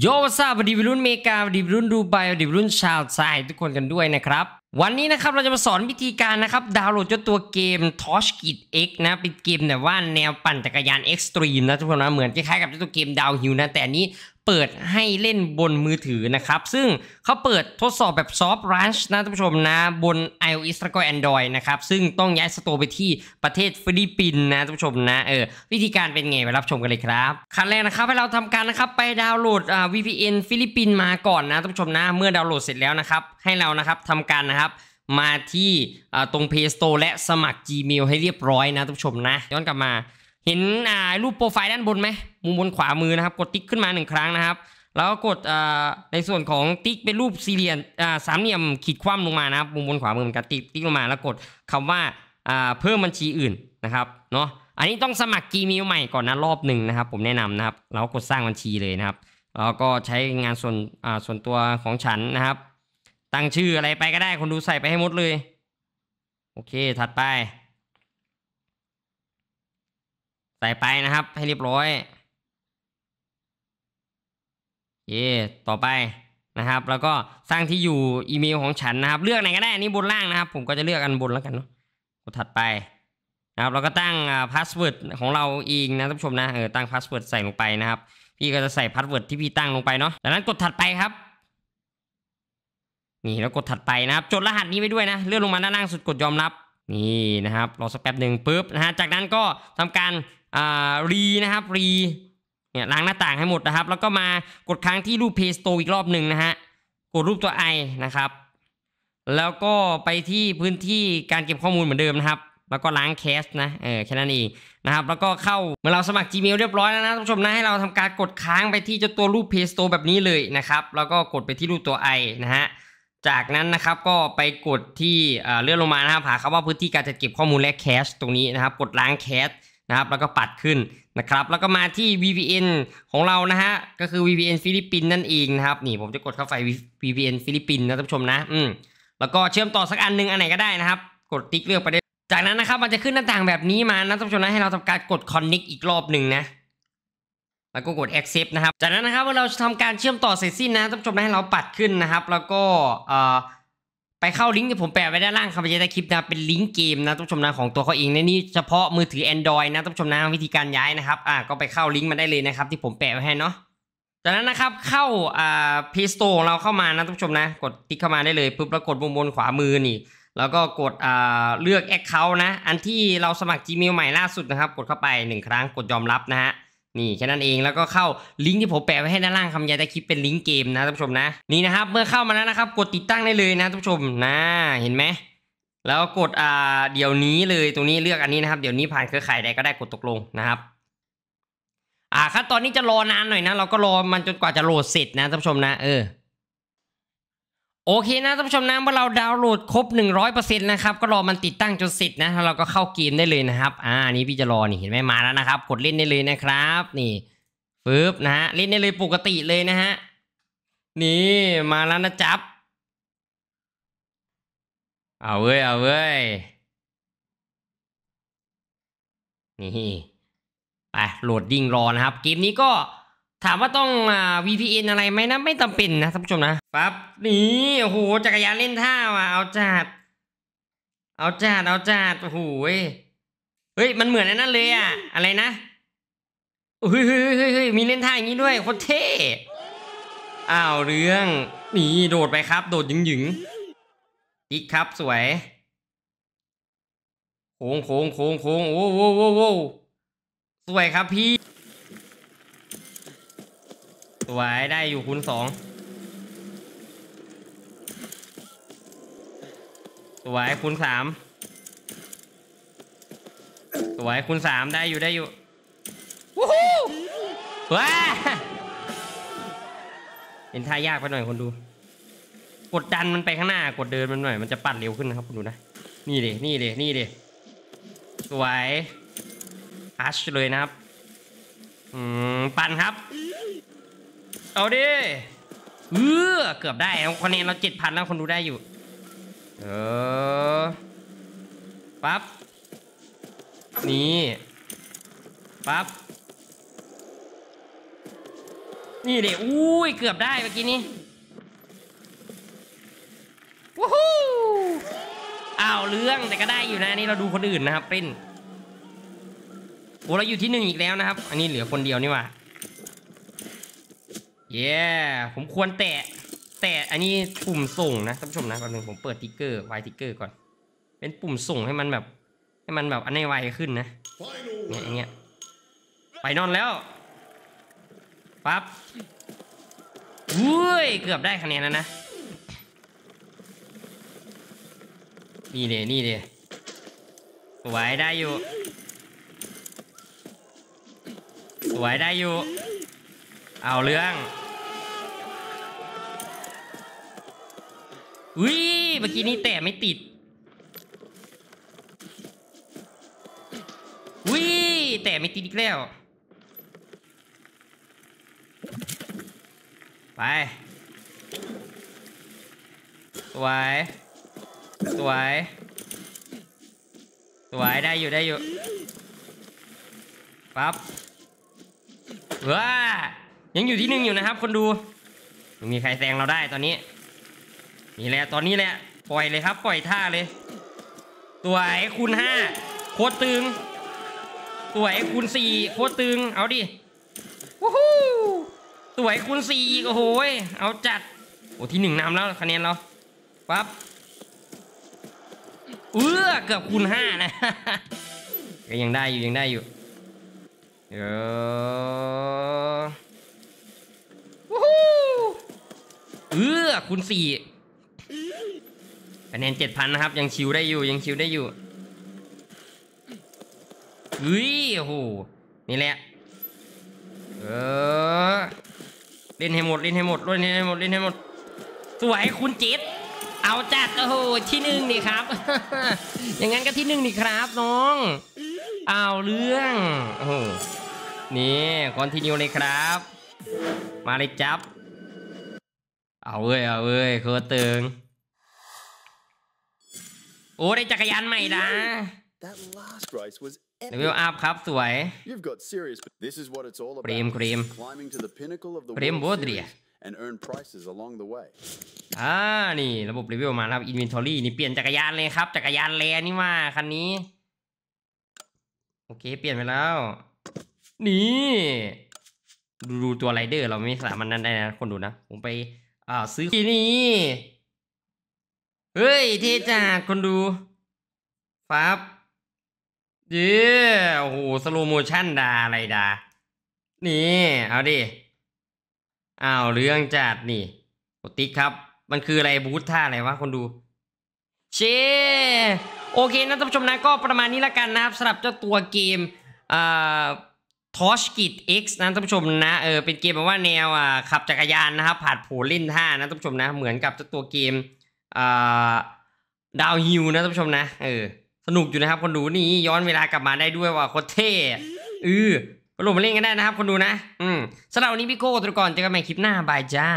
โยซาบดีบรุ่นเมกาบดีบรุ่นดูไบดีบรุ่นชาวไทยทุกคนกันด้วยนะครับวันนี้นะครับ เราจะมาสอนวิธีการนะครับ ดาวน์โหลดเจ้าตัวเกม Tosh k i d X นะเป็นเกมแบบว่าแนวปั่นจักรยานเอ็กตรีมนะทุกคนนะเหมือนคล้ายๆกับเจ้าตัวเกมดาวฮิลนะ แต่นี้เปิดให้เล่นบนมือถือนะครับ ซึ่งเขาเปิดทดสอบแบบซอฟต์รันช์นะท่านผู้ชมนะบน iOS แล้วก็ Android นะครับ ซึ่งต้องย้ายสโตร์ไปที่ประเทศฟิลิปปินส์นะท่านผู้ชมนะเออวิธีการเป็นไงไปรับชมกันเลยครับ ขั้นแรกนะครับให้เราทำการนะครับไปดาวน์โหลด VPN ฟิลิปปินส์มาก่อนนะท่านผู้ชมนะเมื่อดาวน์โหลดเสร็จแล้วนะครับให้เรานะครับทำการนะครับมาที่ตรง Play Store และสมัคร Gmail ให้เรียบร้อยนะทุกชมนะย้อนกลับมาเห็นรูปโปรไฟล์ด้านบนไหมมุมบนขวามือนะครับ กดติ๊กขึ้นมาหนึ่งครั้งนะครับ แล้วก็กดในส่วนของติ๊กเป็นรูปสี่เหลี่ยมสามเหลี่ยมขีดคว่ำลงมานะครับ มุมบนขวามือเหมือนกันติ๊กติ๊กลงมาแล้วกดคำว่าเพิ่มบัญชีอื่นนะครับเนาะอันนี้ต้องสมัคร Gmail ใหม่ก่อนนะรอบหนึ่งนะครับ ผมแนะนำนะครับ แล้วกดสร้างบัญชีเลยนะครับ แล้วก็ใช้งานส่วนส่วนตัวของฉันนะครับตั้งชื่ออะไรไปก็ได้คนดูใส่ไปให้หมดเลย โอเค ถัดไป ใส่ไปนะครับให้เรียบร้อย เย่ต่อไปนะครับ แล้วก็สร้างที่อยู่อีเมลของฉันนะครับเลือกไหนก็ได้นี่บนล่างนะครับ ผมก็จะเลือกอันบนแล้วกันเนาะกดถัดไป นะครับเราก็ตั้งพาสเวิร์ดของเราเองนะท่านผู้ชมนะเออตั้งพาสเวิร์ดใส่ลงไปนะครับ พี่ก็จะใส่พาสเวิร์ดที่พี่ตั้งลงไปเนาะจากนั้นกดถัดไปครับนี่แล้วกดถัดไปนะครับ จดรหัสนี้ไว้ด้วยนะ เลื่อนลงมาด้านล่างสุดกดยอมรับ นี่นะครับรอสักแป๊บหนึ่งปุ๊บนะฮะ จากนั้นก็ทำการอ่ารีนะครับรีเนี่ยล้างหน้าต่างให้หมดนะครับ แล้วก็มากดค้างที่รูปเพจโตอีกรอบหนึ่งนะฮะ กดรูปตัว i นะครับ แล้วก็ไปที่พื้นที่การเก็บข้อมูลเหมือนเดิมนะครับ แล้วก็ล้างแคสนะ เออแค่นั้นเองนะครับ แล้วก็เข้าเมื่อเราสมัคร Gmail เรียบร้อยแล้วนะท่านผู้ชมนะให้เราทำการกดค้างไปที่เจ้าตัวรูปเพจโตแบบนี้เลยนะครับ แล้วก็กดไปที่รูปตัว i นะฮะจากนั้นนะครับก็ไปกดที่เลื่อนลงมานะครับหาคำว่าพื้นที่การจัดเก็บข้อมูลและแคชตรงนี้นะครับกดล้างแคชนะครับแล้วก็ปัดขึ้นนะครับแล้วก็มาที่ VPN ของเรานะฮะก็คือ VPN ฟิลิปปินส์นั่นเองนะครับนี่ผมจะกดเข้าไฟ VPN ฟิลิปปินส์นะท่านผู้ชมนะอืมแล้วก็เชื่อมต่อสักอันนึงอันไหนก็ได้นะครับ กดติ๊กเลือกไปได้จากนั้นนะครับมันจะขึ้นหน้าต่างแบบนี้มานะท่านผู้ชมนะให้เราทำการกด connect อีกรอบหนึ่งนะแล้วก็กด accept นะครับ จากนั้นนะครับเมื่อเราทำการเชื่อมต่อเสร็จสิ้นนะท่านผู้ชมนะให้เราปัดขึ้นนะครับ แล้วก็ ไปเข้าลิงก์ที่ผมแปะไว้ด้านล่างคำบรรยายใต้คลิปนะเป็นลิงก์เกมนะท่านผู้ชมนะของตัวเขาเองในนี้เฉพาะมือถือ Android นะท่านผู้ชมนะวิธีการย้ายนะครับอ่าก็ไปเข้าลิงก์มาได้เลยนะครับที่ผมแปะไว้ให้เนาะจากนั้นนะครับเข้าอ่า Play Store ของเราเข้ามานะท่านผู้ชมนะ กดติ๊กเข้ามาได้เลยปุ๊บแล้วกดมุมบนขวามือนี่แล้วก็กดอ่าเลือก Account นะ อันที่เราสมัคร Gmail ใหม่ล่าสุดนะครับกดเข้าไป1ครั้งกดยอมรับนะฮะนี่แค่นั้นเองแล้วก็เข้าลิงก์ที่ผมแปะไว้ให้ด้านล่างคำยาต้คลิปเป็นลิงก์เกมนะท่านผู้ชมนะนี่นะครับ เมื่อเข้ามาแล้วนะครับ กดติดตั้งได้เลยนะท่านผู้ชมนะเห็นไหมแล้วกดอ่าเดี๋ยวนี้เลย ตรงนี้เลือกอันนี้นะครับเดี๋ยวนี้ผ่านเครือข่ายใดก็ได้กดตกลงนะครับ อ่า ขั้นตอนนี้จะรอนานหน่อยนะ เราก็รอมันจนกว่าจะโหลดเสร็จนะท่านผู้ชมนะเออโอเคนะท่านผู้ชมนะเมื่อเราดาวน์โหลดครบ100%นะครับก็รอมันติดตั้งจนเสร็จนะเราก็เข้าเกมได้เลยนะครับ อ่า นี้พี่จะรอนี่เห็นไหมมาแล้วนะครับ กดเล่นได้เลยนะครับ นี่ฟืบนะฮะเล่นได้เลยปกติเลยนะฮะนี่มาแล้วนะจับเอาเว้ยเอาเว้ยนี่ไปโหลดยิ่งรอนะครับเกมนี้ก็ถามว่าต้องอ่า VPN อะไรไหมนะไม่จำเป็นนะท่านผู้ชมนะปั๊บนี่โอ้โหจักรยานเล่นท่าว่ะเอาจาดเอาจาดเอาจาดโอ้โหเฮ้ยมันเหมือนอันั่นเลยอ่ะอะไรนะเฮ้ยเฮ้ยเฮ้ยมีเล่นท่าอย่างนี้ด้วยโคตรเท่อ้าวเรื่องนี่โดดไปครับ โดดหยิงหยิงอีกครับสวยโค้งโค้งโค้งโค้งโอ้โหโอ้โหสวยครับพี่สวยได้อยู่คูณสอง สวยคูณสามสวยคูณสามได้อยู่ได้อยู่ วู้ฮู้ว้าเห็นท่ายากไปหน่อยคนดู กดดันมันไปข้างหน้ากดเดินมันหน่อยมันจะปัดเร็วขึ้นนะครับคุณดูนะ นี่เลยนี่เลยนี่เลยสวยอัชเลยนะครับอืมปั่นครับเอาดิเออเกือบได้คนนนนเราเจ็ดพันแล้วคนดูได้อยู่ เออ ปั๊บ นี่ ปั๊บ นี่เด็อุ้ยเกือบได้เมื่อกี้นี้วู้ฮู้อ้าวเรื่องแต่ก็ได้อยู่นะนี่เราดูคนอื่นนะครับเป็นโอ้เราอยู่ที่หนึ่งอีกแล้วนะครับ อันนี้เหลือคนเดียวนี่ว่าย้ผมควรแตะแตะอันนี้ปุ่มส่งนะท่านผู้ชมนะแป๊บนึงผมเปิดติ๊กเกอร์ไวติ๊กเกอร์ก่อน เป็นปุ่มส่งให้มันแบบให้มันแบบอันนี้ไวขึ้นนะเนี่ยอย่างเงี้ยไปนอนแล้วปั๊บวุ้ยเกือบได้คะแนนแล้วนะนี่เดี๋ยนี่เดี๋ยสวยได้อยู่สวยได้อยู่เอาเรื่องอุ้ยเมื่อกี้นี่แต่ไม่ติดอุ้ยแต่ไม่ติดอีกแล้ว ไป สวย สวย สวยได้อยู่ได้อยู่ ปั๊บว้า ยังอยู่ที่หนึ่งอยู่นะครับคนดู มีใครแซงเราได้ตอนนี้นี่แหละตอนนี้แหละปล่อยเลยครับ ปล่อยท่าเลยตัวไอ้คูณห้าโคตรตึงตัวไอ้คูณสี่โคตรตึง เอาดิวู้ฮู้ตัวไอ้คูณสี่โอ้โหเอาจัดโอ้ที่หนึ่งนำแล้วคะแนนเราปั๊บเออเกือบคูณห้านะก็ยังได้อยู่ ยังได้อยู่เดี๋ยวเออคูณสี่คะแนนเจ็ดพันนะครับยังชิวได้อยู่ยังชิวได้อยู่อุ้ยโอ้โหนี่แหละเออเล่นให้หมดเล่นให้หมดเล่นให้หมดเล่นให้หมด สวยคุณจิตเอาจัดโอ้โหที่หนึ่งนี่ครับ อย่างงั้นก็ที่หนึ่งนี่ครับน้องเอาเรื่องโอ้โหนี่คอนติเนียเลยครับ มาเลยจับเอาเว้ยเอาเว้ยโคตรติงโอ้ได้จักรยานใหม่นะเลเวลอัพครับสวยครีมครีมครีมโบดเรียอ่านี่ระบบรีวิวมาครับอินเวนทอรี่นี่เปลี่ยนจักรยานเลยครับจักรยานแลนี่มาคันนี้โอเคเปลี่ยนไปแล้วนี่ดูตัวไรเดอร์ เราไม่สามารถนั่นได้นะคนดูนะผมไปอ่าซื้อที่นี่เฮ้ยเทจัดคนดูปับเย้โอ้โหสโลโมชั่นดา อะไรดา นี่ เอาดิอ้าวเรื่องจัดนี่กดติ๊กครับ มันคืออะไรบูธท่าอะไรวะคนดูเชโอเคนะท่านผู้ชมนะ ก็ประมาณนี้ละกันนะครับสำหรับเจ้าตัวเกมอ่าทอชกิต์นะท่านผู้ชมนะเออ เป็นเกมแบบว่าแนวอ่าขับจักรยานนะครับผาดผผเล่นท่านะท่านผู้ชมนะ เหมือนกับเจ้าตัวเกมดาวฮิวนะท่านผู้ชมนะเออ สนุกอยู่นะครับคนดูนี่ ย้อนเวลากลับมาได้ด้วยว่า โคตรเท่เออก็ลงมาเล่นกันได้นะครับคนดูนะ อืมสำหรับวันนี้พี่โก้ตุลกรเจอกันใหม่คลิปหน้าบายจ้า